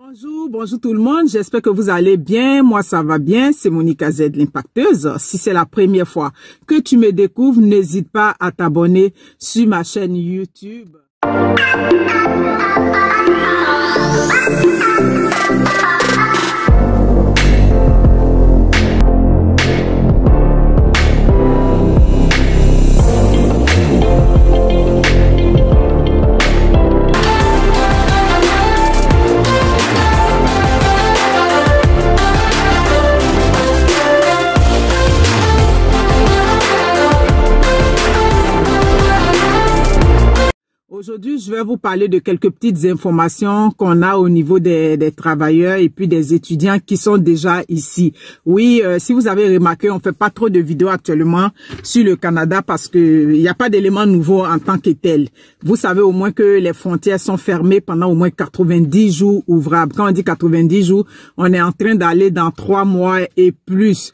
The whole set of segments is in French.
Bonjour, bonjour tout le monde. J'espère que vous allez bien. Moi, ça va bien. C'est Monica Z, l'impacteuse. Si c'est la première fois que tu me découvres, n'hésite pas à t'abonner sur ma chaîne YouTube. vous parler de quelques petites informations qu'on a au niveau des, travailleurs et puis des étudiants qui sont déjà ici. Oui, euh, si vous avez remarqué, on fait pas trop de vidéos actuellement sur le Canada parce que il n'y a pas d'éléments nouveaux en tant que tel. Vous savez au moins que les frontières sont fermées pendant au moins 90 jours ouvrables. Quand on dit 90 jours, on est en train d'aller dans trois mois et plus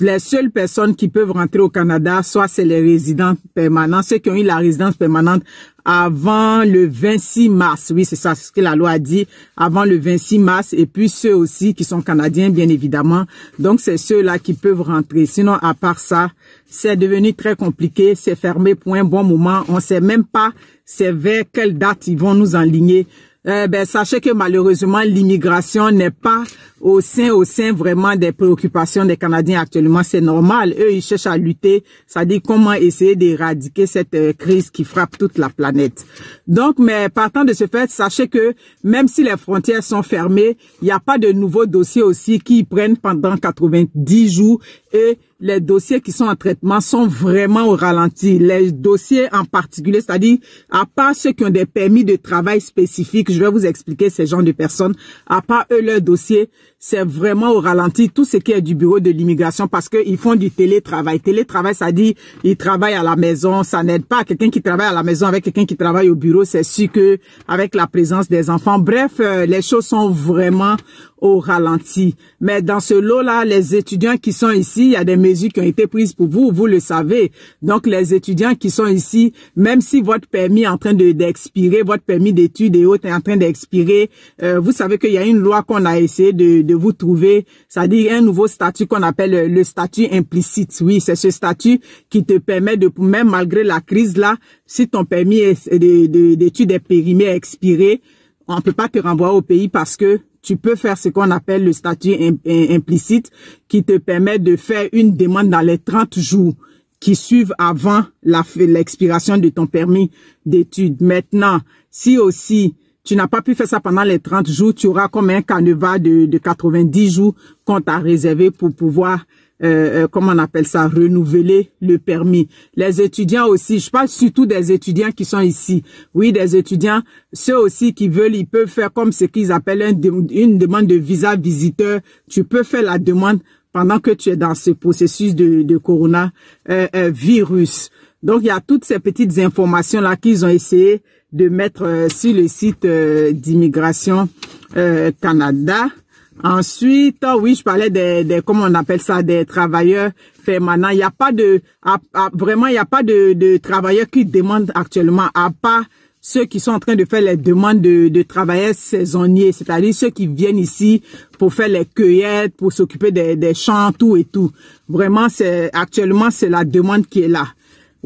les seules personnes qui peuvent rentrer au Canada, soit c'est les résidents permanents, ceux qui ont eu la résidence permanente avant le 26 mars. Oui, c'est ça, c'est ce que la loi a dit, avant le 26 mars. Et puis ceux aussi qui sont canadiens, bien évidemment. Donc, c'est ceux-là qui peuvent rentrer. Sinon, à part ça, c'est devenu très compliqué. C'est fermé pour un bon moment. On sait même pas c'est vers quelle date ils vont nous enligner. Eh ben, sachez que malheureusement, l'immigration n'est pas au sein, au sein vraiment des préoccupations des Canadiens actuellement. C'est normal. Eux, ils cherchent à lutter. Ça dire comment essayer d'éradiquer cette euh, crise qui frappe toute la planète. Donc, mais partant de ce fait, sachez que même si les frontières sont fermées, il n'y a pas de nouveaux dossiers aussi qui prennent pendant 90 jours et les dossiers qui sont en traitement sont vraiment au ralenti. Les dossiers en particulier, c'est-à-dire à part ceux qui ont des permis de travail spécifiques, je vais vous expliquer ces genres de personnes, à part eux, leurs dossiers, c'est vraiment au ralenti tout ce qui est du bureau de l'immigration parce qu'ils font du télétravail. Télétravail, ça dit ils travaillent à la maison, ça n'aide pas. Quelqu'un qui travaille à la maison avec quelqu'un qui travaille au bureau, c'est sûr que avec la présence des enfants, bref, euh, les choses sont vraiment au ralenti. Mais dans ce lot-là, les étudiants qui sont ici, il y a des mesures qui ont été prises pour vous, vous le savez. Donc, les étudiants qui sont ici, même si votre permis est en train d'expirer, votre permis d'études et autres est en train d'expirer, euh, vous savez qu'il y a une loi qu'on a essayé de, de vous trouver, c'est-à-dire un nouveau statut qu'on appelle le statut implicite. Oui, c'est ce statut qui te permet de, même malgré la crise là, si ton permis d'études est périmé, expiré, on ne peut pas te renvoyer au pays parce que tu peux faire ce qu'on appelle le statut implicite qui te permet de faire une demande dans les 30 jours qui suivent avant l'expiration de ton permis d'études. Maintenant, si aussi tu n'as pas pu faire ça pendant les 30 jours, tu auras comme un canevas de, de 90 jours qu'on t'a réservé pour pouvoir euh, euh, comment on appelle ça, renouveler le permis. Les étudiants aussi, je parle surtout des étudiants qui sont ici. Oui, des étudiants, ceux aussi qui veulent, ils peuvent faire comme ce qu'ils appellent une, demande de visa visiteur. Tu peux faire la demande pendant que tu es dans ce processus de, de coronavirus. Euh, euh, virus. Donc, il y a toutes ces petites informations-là qu'ils ont essayé de mettre sur le site d'immigration Canada. Ensuite, ah oui, je parlais des, des, comment on appelle ça, des travailleurs permanents. Il n'y a pas de, vraiment, il n'y a pas de, de, travailleurs qui demandent actuellement, à part ceux qui sont en train de faire les demandes de, de travailleurs saisonniers, c'est-à-dire ceux qui viennent ici pour faire les cueillettes, pour s'occuper des, des champs, tout et tout. Vraiment, c'est actuellement c'est la demande qui est là.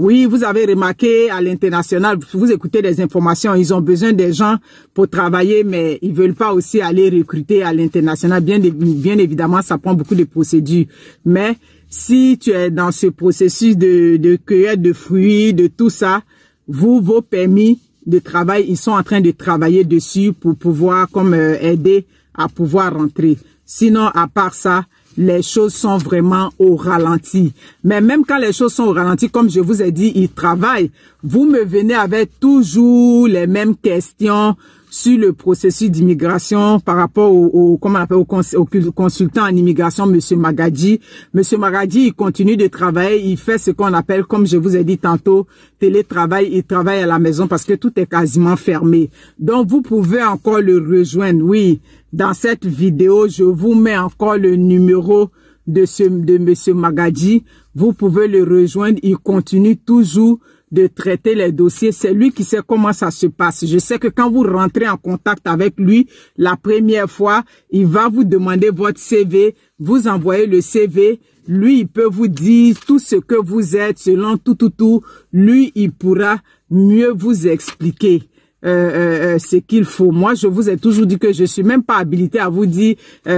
Oui, vous avez remarqué à l'international, vous écoutez des informations, ils ont besoin des gens pour travailler, mais ils veulent pas aussi aller recruter à l'international. Bien, bien évidemment, ça prend beaucoup de procédures. Mais si tu es dans ce processus de, de cueillette de fruits, de tout ça, vous, vos permis de travail, ils sont en train de travailler dessus pour pouvoir comme euh, aider à pouvoir rentrer. Sinon, à part ça, les choses sont vraiment au ralenti. Mais même quand les choses sont au ralenti, comme je vous ai dit, ils travaillent. Vous me venez avec toujours les mêmes questions sur le processus d'immigration par rapport au, comment on appelle, au, consultant en immigration, Monsieur Magadji. Monsieur Magadji, il continue de travailler, il fait ce qu'on appelle, comme je vous ai dit tantôt, télétravail, il travaille à la maison parce que tout est quasiment fermé. Donc, vous pouvez encore le rejoindre, oui. Dans cette vidéo, je vous mets encore le numéro de ce, de Monsieur Magadji. Vous pouvez le rejoindre, il continue toujours de traiter les dossiers. C'est lui qui sait comment ça se passe. Je sais que quand vous rentrez en contact avec lui la première fois, il va vous demander votre CV, vous envoyez le CV. Lui, il peut vous dire tout ce que vous êtes selon tout, tout, tout. Lui, il pourra mieux vous expliquer. Euh, euh, euh, ce qu'il faut. Moi, je vous ai toujours dit que je suis même pas habilité à vous dire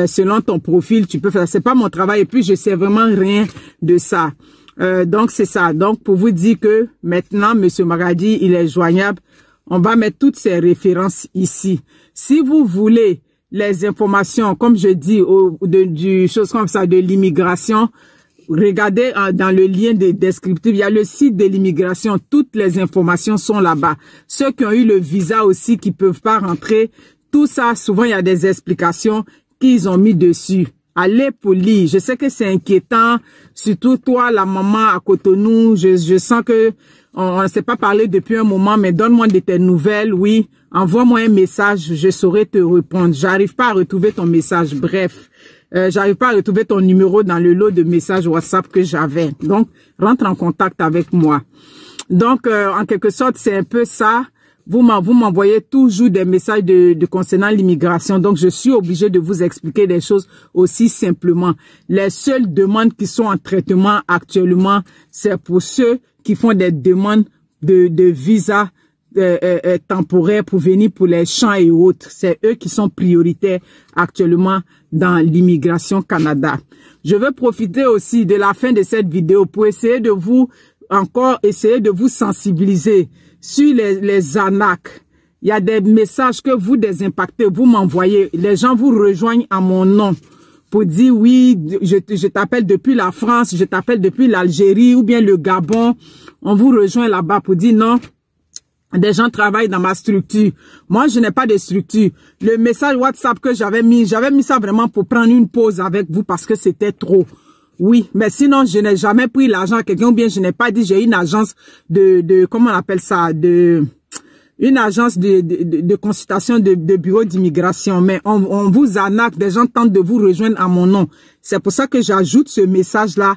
selon ton profil, tu peux faire. C'est pas mon travail et puis je sais vraiment rien de ça. Euh, donc c'est ça. Donc pour vous dire que maintenant, Monsieur Magadi, il est joignable. On va mettre toutes ces références ici. Si vous voulez les informations, comme je dis, au, de, du choses comme ça, de l'immigration, regardez euh, dans le lien des descriptifs, il y a le site de l'immigration. Toutes les informations sont là-bas. Ceux qui ont eu le visa aussi, qui peuvent pas rentrer, tout ça, souvent il y a des explications qu'ils ont mis dessus. Allez poli. Je sais que c'est inquiétant. Surtout toi, la maman à Cotonou. Je, je sens que on ne s'est pas parlé depuis un moment, mais donne-moi de tes nouvelles. Oui, envoie-moi un message. Je saurai te répondre. J'arrive pas à retrouver ton message. Bref. Euh, j'arrive pas à retrouver ton numéro dans le lot de messages WhatsApp que j'avais. Donc, rentre en contact avec moi. Donc, euh, en quelque sorte, c'est un peu ça vous m'envoyez toujours des messages de, concernant l'immigration, donc je suis obligée de vous expliquer des choses aussi simplement. Les seules demandes qui sont en traitement actuellement, c'est pour ceux qui font des demandes de, de visa euh, euh, euh, temporaire pour venir pour les champs et autres. C'est eux qui sont prioritaires actuellement dans l'immigration Canada. Je veux profiter aussi de la fin de cette vidéo pour essayer de vous encore essayer de vous sensibiliser sur les, les Il y a des messages que vous désimpactez, vous m'envoyez. Les gens vous rejoignent à mon nom pour dire oui, je, je t'appelle depuis la France, je t'appelle depuis l'Algérie ou bien le Gabon. On vous rejoint là-bas pour dire non, des gens travaillent dans ma structure. Moi, je n'ai pas de structure. Le message WhatsApp que j'avais mis, j'avais mis ça vraiment pour prendre une pause avec vous parce que c'était trop. Oui, mais sinon, je n'ai jamais pris l'argent à quelqu'un ou bien je n'ai pas dit, j'ai une agence de, de, comment on appelle ça, de, une agence de, de, consultation de, de bureau d'immigration. Mais on, on vous arnaque, des gens tentent de vous rejoindre à mon nom. C'est pour ça que j'ajoute ce message-là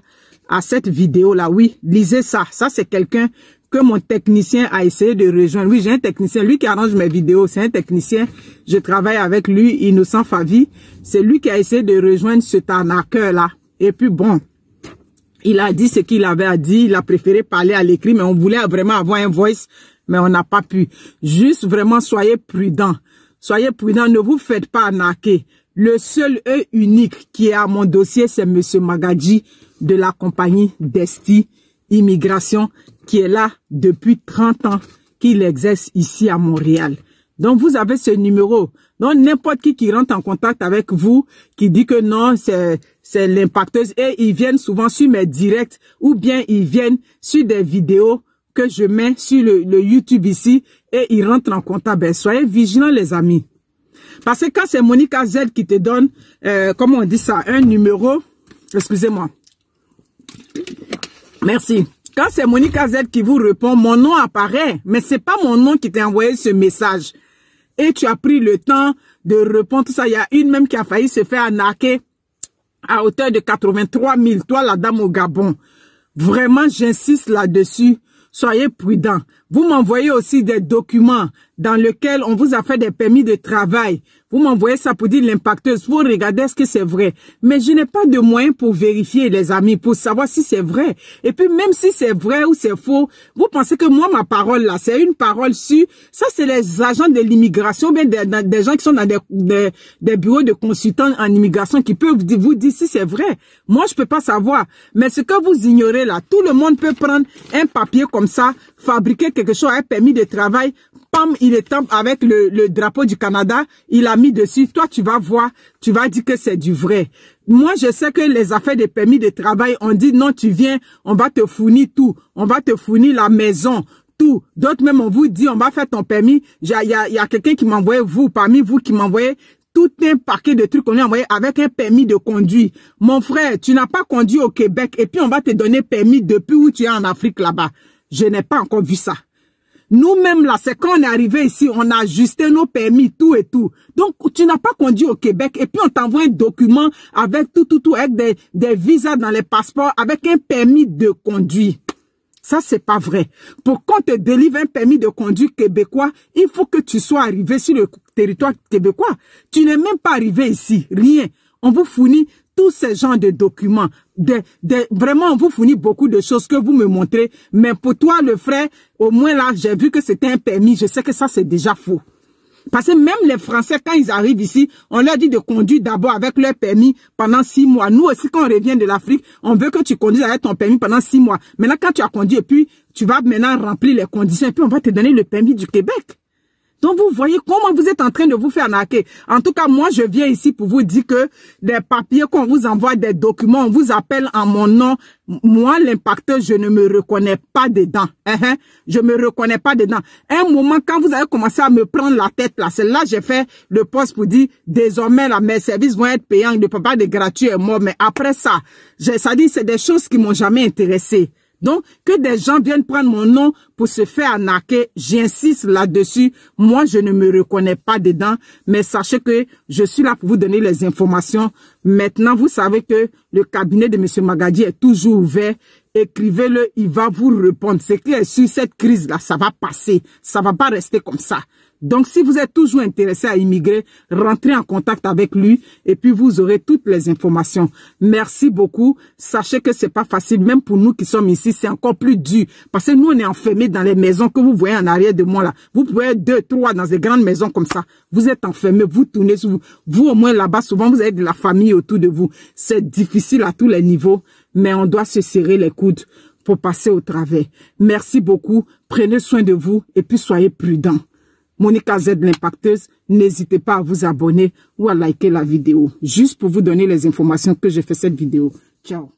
à cette vidéo-là. Oui, lisez ça. Ça, c'est quelqu'un que mon technicien a essayé de rejoindre. Oui, j'ai un technicien, lui qui arrange mes vidéos, c'est un technicien. Je travaille avec lui, Innocent Favi. C'est lui qui a essayé de rejoindre cet arnaqueur-là. Et puis bon, il a dit ce qu'il avait à dire, il a préféré parler à l'écrit, mais on voulait vraiment avoir un voice, mais on n'a pas pu. Juste vraiment, soyez prudents. Soyez prudents, ne vous faites pas arnaquer. Le seul et unique qui est à mon dossier, c'est Monsieur Magadji de la compagnie Desti Immigration, qui est là depuis 30 ans, qu'il exerce ici à Montréal. Donc, vous avez ce numéro. Donc, n'importe qui qui rentre en contact avec vous, qui dit que non, c'est, c'est l'impacteuse, et ils viennent souvent sur mes directs, ou bien ils viennent sur des vidéos que je mets sur le, YouTube ici, et ils rentrent en contact. Ben, soyez vigilants, les amis. Parce que quand c'est Monica Z qui te donne, euh, comment on dit ça, un numéro, excusez-moi. Merci. Quand c'est Monica Z qui vous répond, mon nom apparaît, mais c'est pas mon nom qui t'a envoyé ce message et tu as pris le temps de répondre. ça, il y a une même qui a failli se faire arnaquer à hauteur de 83 000. Toi, la dame au Gabon. Vraiment, j'insiste là-dessus. Soyez prudents. Vous m'envoyez aussi des documents dans lesquels on vous a fait des permis de travail. Vous m'envoyez ça pour dire l'impacteuse. Vous regardez ce que c'est vrai. Mais je n'ai pas de moyens pour vérifier, les amis, pour savoir si c'est vrai. Et puis même si c'est vrai ou c'est faux, vous pensez que moi, ma parole là, c'est une parole sur Ça, c'est les agents de l'immigration, bien des, gens qui sont dans des, des, bureaux de consultants en immigration qui peuvent vous dire si c'est vrai. Moi, je peux pas savoir. Mais ce que vous ignorez là, tout le monde peut prendre un papier comme ça, fabriquer quelque chose, un permis de travail, pam, il est avec le, le, drapeau du Canada, il a mis dessus. Toi, tu vas voir, tu vas dire que c'est du vrai. Moi, je sais que les affaires des permis de travail, on dit non, tu viens, on va te fournir tout, on va te fournir la maison, tout. D'autres même, on vous dit, on va faire ton permis. Il y a, y quelqu'un qui envoyé, vous, parmi vous, qui envoyé tout un paquet de trucs qu'on a envoyé avec un permis de conduire. Mon frère, tu n'as pas conduit au Québec et puis on va te donner permis depuis où tu es en Afrique là-bas. Je n'ai pas encore vu ça. Nous-mêmes, là, c'est quand on est arrivé ici, on a ajusté nos permis, tout et tout. Donc, tu n'as pas conduit au Québec et puis on t'envoie un document avec tout, tout, tout, avec des, visas dans les passeports, avec un permis de conduire. Ça, c'est pas vrai. Pour qu'on te délivre un permis de conduire québécois, il faut que tu sois arrivé sur le territoire québécois. Tu n'es même pas arrivé ici. Rien. On vous fournit tous ces genres de documents. De, vraiment, on vous fournit beaucoup de choses que vous me montrez. Mais pour toi, le frère, au moins là, j'ai vu que c'était un permis. Je sais que ça, c'est déjà faux. Parce que même les Français, quand ils arrivent ici, on leur dit de conduire d'abord avec leur permis pendant six mois. Nous aussi, quand on revient de l'Afrique, on veut que tu conduises avec ton permis pendant six mois. Maintenant, quand tu as conduit, et puis tu vas maintenant remplir les conditions, et puis on va te donner le permis du Québec. Donc vous voyez comment vous êtes en train de vous faire naquer. En tout cas, moi je viens ici pour vous dire que des papiers qu'on vous envoie, des documents, on vous appelle en mon nom. Moi, l'impacteur, je ne me reconnais pas dedans. Eh, eh. Je me reconnais pas dedans. Un moment, quand vous avez commencé à me prendre la tête là, c'est là j'ai fait le poste pour dire désormais là, mes services vont être payants, le pas de gratuit est mort. Mais après ça, ça dit c'est des choses qui m'ont jamais intéressé. Donc, que des gens viennent prendre mon nom pour se faire arnaquer, j'insiste là-dessus. Moi, je ne me reconnais pas dedans, mais sachez que je suis là pour vous donner les informations. Maintenant, vous savez que le cabinet de M. Magadi est toujours ouvert. Écrivez-le, il va vous répondre. C'est clair, sur cette crise-là, ça va passer. Ça va pas rester comme ça. Donc, si vous êtes toujours intéressé à immigrer, rentrez en contact avec lui et puis vous aurez toutes les informations. Merci beaucoup. Sachez que c'est pas facile, même pour nous qui sommes ici, c'est encore plus dur. Parce que nous, on est enfermés dans les maisons que vous voyez en arrière de moi là. Vous pouvez être deux, trois dans des grandes maisons comme ça. Vous êtes enfermés, vous tournez sur vous. Vous, au moins là-bas, souvent, vous avez de la famille autour de vous. C'est difficile à tous les niveaux, mais on doit se serrer les coudes pour passer au travers. Merci beaucoup. Prenez soin de vous et puis soyez prudents. Monica Z l'impacteuse, n'hésitez pas à vous abonner ou à liker la vidéo. Juste pour vous donner les informations que j'ai fait cette vidéo. Ciao